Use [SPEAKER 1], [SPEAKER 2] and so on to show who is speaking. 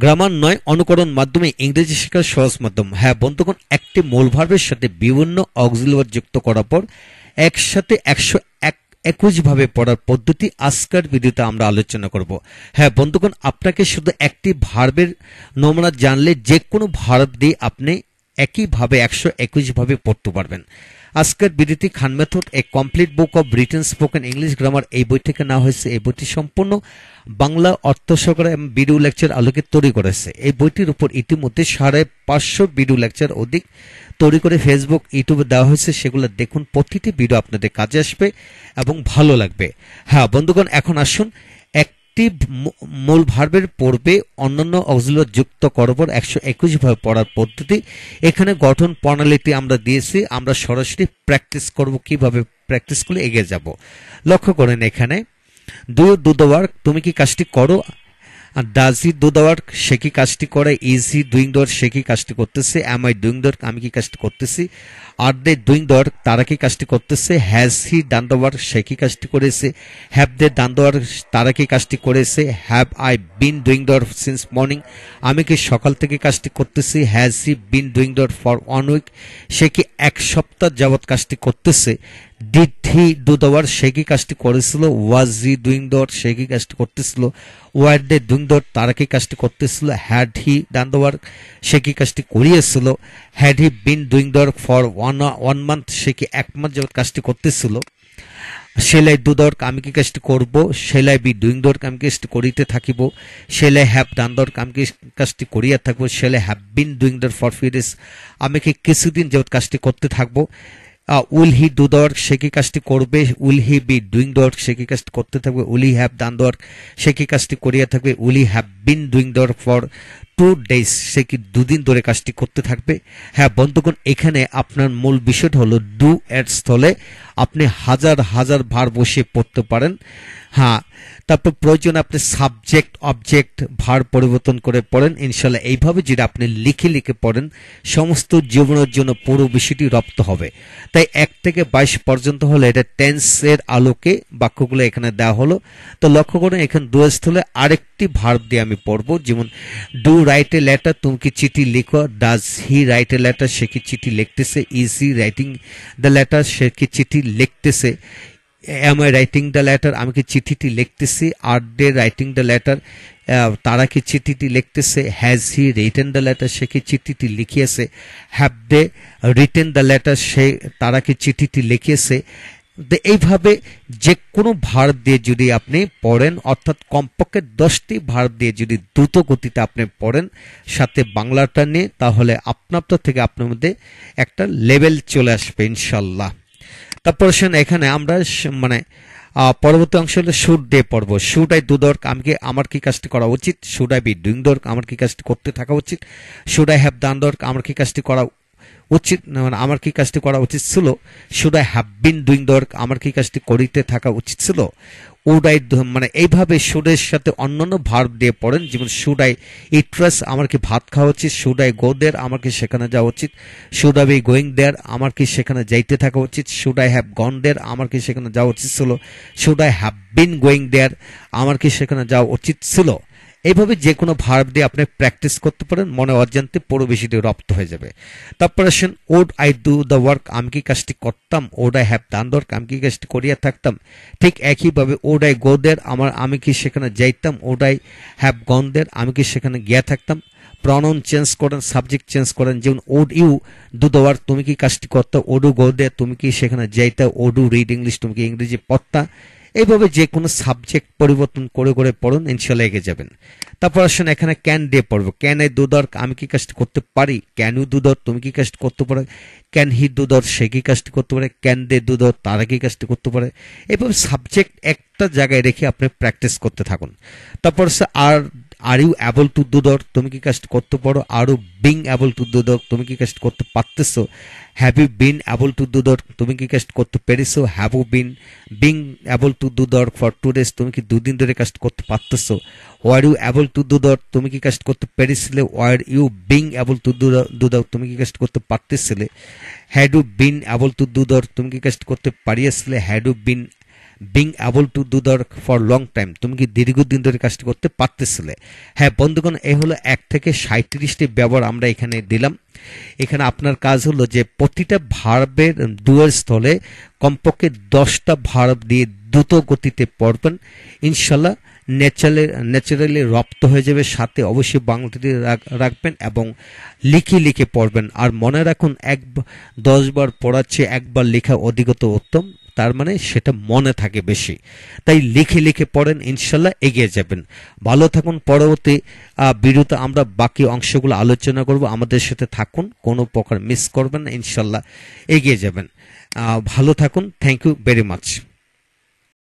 [SPEAKER 1] grammar নয় অনুকরণ মাধ্যমে ইংরেজি শেখার সহজ মাধ্যম হ্যাঁ বন্ধুগণ একটি মূল ভার্বের সাথে বিভিন্ন অক্সিলভার যুক্ত করার পর একসাথে একশো এক একুশভাবে পড়ার পদ্ধতি আজকের ভিডিওতে আমরা আলোচনা করব হ্যাঁ বন্ধুগণ আপনাকে শুধু একটি ভার্বের নমুনা জানলে যে কোনো ভার্ব দিয়ে আপনি একইভাবে একশো একুশভাবে পড়তে পারবেন আজকের বিদিতি Khan method a complete book of Britain spoken English grammar এই বই থেকে নেওয়া হয়েছে এই বইটি সম্পূর্ণ বাংলা অর্থসহকারে এবং বিডিও লেকচার আলোকে তৈরি করেছে এই বইটির উপর ইতিমধ্যে সাড়ে পাঁচশো বিডিও লেকচার অধিক তৈরি করে ফেসবুক ইউটিউবে দেওয়া হয়েছে সেগুলো দেখুন প্রতিটি ভিডিও আপনাদের কাজে আসবে এবং ভালো লাগবে হ্যাঁ বন্ধুগণ এখন আসুন একটি মূল ভার্বের পূর্বে অন্যান্য অক্সিলার যুক্ত করবর একশো একুশভাবে পড়ার পদ্ধতি এখানে গঠন প্রণালীটি আমরা দিয়েছি আমরা সরাসরি প্র্যাকটিস করব কিভাবে প্র্যাকটিস করে এগিয়ে যাব লক্ষ্য করেন এখানে দু ডু দ্য তুমি কি কাজটি করো আর ডাজি হি সে কি কাজটি করে ইজি ডুইং দ্য সে কি কাজটি করতেছে অ্যাম আই ডুইং দ্য আমি কি কাজটি করতেছি আর দে ডুইং দ্য তারা কি কাজটি করতেছে হ্যাজ হি ডান দ্য সে কি কাজটি করেছে হ্যাভ দে ডান দ্য তারা কি কাজটি করেছে have I been doing the since morning আমি কি সকাল থেকে কাজটি করতেছি has he been doing the for one week সে কি এক সপ্তাহ যাবৎ কাজটি করতেছে ডিড হি ডু দ্য সে কি কাজটি করেছিল ওয়াজ হি ডুইং দ্য সে কি কাজটি করতেছিল ওয়ার দে ডুইং সুন্দর তারা কি কাজটি করতেছিল had he done the work সে কি কাজটি করিয়েছিল had he been doing the work for one one month সে কি এক মাস যাবৎ কাজটি করতেছিল সেলাই দু দর্ক আমি কি কাজটি করব সেলাই বি ডুইং দরক আমি কাজটি করিতে থাকিব সেলাই হ্যাভ ডান দরক আমি কাজটি করিয়া থাকবো সেলাই have been doing the for ফিরিস আমি কি কিছুদিন যাবৎ কাজটি করতে থাকবো উইল হি ডু দর সে কি কাজটি করবে will he be doing the work সে কি কাজটি করতে থাকবে উইল হি হ্যাভ ডান দর সে কি কাজটি করিয়া থাকবে will he have been doing the for two days সে কি দুদিন ধরে কাজটি করতে থাকবে হ্যাঁ বন্ধুগণ এখানে আপনার মূল বিষয়টা হলো ডু এর স্থলে আপনি হাজার হাজার ভার বসিয়ে পড়তে পারেন হ্যাঁ তারপর প্রয়োজন আপনি সাবজেক্ট অবজেক্ট ভার পরিবর্তন করে পড়েন ইনশাল্লাহ এইভাবে যেটা আপনি লিখে লিখে পড়েন সমস্ত জীবনের জন্য পুরো বিষয়টি রপ্ত হবে তাই এক থেকে বাইশ পর্যন্ত হলে এটা টেন্সের আলোকে বাক্যগুলো এখানে দেওয়া হলো তো লক্ষ্য করুন এখানে দু স্থলে আরেকটি ভার দিয়ে আমি পড়ব যেমন ডু রাইট এ লেটার তুমি কি চিঠি লিখো does he write a letter সে কি চিঠি লিখতেছে is he writing the letter সে কি চিঠি লিখতেছে am I writing the letter আমি কি চিঠিটি লিখতেছি are they writing the letter তারা কি চিঠিটি লিখতেছে has he written the letter সে কি চিঠিটি লিখিয়েছে have they written the letter সে তারা কি চিঠিটি লিখিয়েছে এইভাবে যে কোনো ভার দিয়ে যদি আপনি পড়েন অর্থাৎ কমপক্ষে দশটি ভার দিয়ে যদি দ্রুত গতিতে আপনি পড়েন সাথে বাংলাটা নিয়ে তাহলে আপনার থেকে আপনার মধ্যে একটা লেভেল চলে আসবে ইনশাল্লাহ তারপর শোন এখানে আমরা মানে পরবর্তী অংশ হলো শুট ডে পর্ব শুটাই দু দর্ক আমাকে আমার কি কাজটি করা উচিত should I be doing the work আমার কি কাজটি করতে থাকা উচিত শুড আই হ্যাভ দান দর্ক আমার কি কাজটি করা উচিত মানে আমার কি কাজটি করা উচিত ছিল should I have been doing the আমার কি কাজটি করিতে থাকা উচিত ছিল উড আই মানে এইভাবে সুডের সাথে অন্যান্য ভার্ব দিয়ে পড়েন যেমন শুড আই ইট্রাস আমার কি ভাত খাওয়া উচিত শুড আই গো দের আমার কি সেখানে যাওয়া উচিত should I be going there আমার কি সেখানে যাইতে থাকা উচিত should I have gone there আমার কি সেখানে যাওয়া উচিত ছিল should I have been going there আমার কি সেখানে যাওয়া উচিত ছিল এইভাবে যে কোনো ভার্ব দিয়ে আপনি প্র্যাকটিস করতে পারেন মনে অজান্তে পুরো বেশি দিয়ে রপ্ত হয়ে যাবে তারপরে আসেন would I do the work আমি কি কাজটি করতাম would I have done work আমি কি কাজটি করিয়া থাকতাম ঠিক একইভাবে ওড আই গো দের আমার আমি কি সেখানে যাইতাম would I have gone there আমি কি সেখানে গিয়া থাকতাম প্রনাউন চেঞ্জ করেন সাবজেক্ট চেঞ্জ করেন যেমন would you do the work তুমি কি কাজটি করতো ওডু গো দে তুমি কি সেখানে যাইতা ওডু রিড ইংলিশ তুমি কি ইংরেজি পড়তা এইভাবে যে কোনো সাবজেক্ট পরিবর্তন করে করে পড়ুন ইনশাল্লাহ এগিয়ে যাবেন তারপর আসুন এখানে ক্যান দিয়ে পড়বো ক্যান দু দুদর আমি কি কাজটি করতে পারি ক্যান ইউ দুদর তুমি কি কাজটি করতে পারো ক্যান হি দুদর সে কি কাজটি করতে পারে ক্যান দে দুদর তারা কি কাজটি করতে পারে এইভাবে সাবজেক্ট একটা জায়গায় রেখে আপনি প্র্যাকটিস করতে থাকুন তারপর আর আর ইউ অ্যাবল টু তুমি কি কাজ করতে পারো আরও বিং অ্যাবল টু তুমি কি কাজ করতে পারতেছো have you been able to তুমি কি কাজ করতে পেরেছো have you been being able to do for two days তুমি কি দুদিন ধরে কাজ করতে পারতেছো were you able to do তুমি কি কাজ করতে পেরেছিলে were you being able to do তুমি কি কাজ করতে পারতেছিলে had you been able to তুমি কি কাজ করতে পারিয়েছিলে had you been being able to do দর ফর লং টাইম তুমি কি দীর্ঘদিন ধরে কাজটি করতে পারতেছিলে হ্যাঁ বন্ধুগণ এ হলো এক থেকে সাঁত্রিশটি ব্যবহার আমরা এখানে দিলাম এখানে আপনার কাজ হলো যে প্রতিটা ভার্বের দুয়ের স্থলে কমপক্ষে দশটা ভার্ব দিয়ে দ্রুত গতিতে পড়বেন ইনশাল্লাহ ন্যাচারালি ন্যাচারালি রপ্ত হয়ে যাবে সাথে অবশ্যই বাংলাটি রাখবেন এবং লিখে লিখে পড়বেন আর মনে রাখুন এক দশবার পড়াচ্ছে একবার লেখা অধিগত উত্তম তার মানে সেটা মনে থাকে বেশি তাই লিখে লিখে পড়েন ইনশাল্লাহ এগিয়ে যাবেন ভালো থাকুন পরবর্তী বিরুদ্ধে আমরা বাকি অংশগুলো আলোচনা করব আমাদের সাথে থাকুন কোনো প্রকার মিস করবেন না ইনশাল্লাহ এগিয়ে যাবেন ভালো থাকুন থ্যাংক ইউ ভেরি মাচ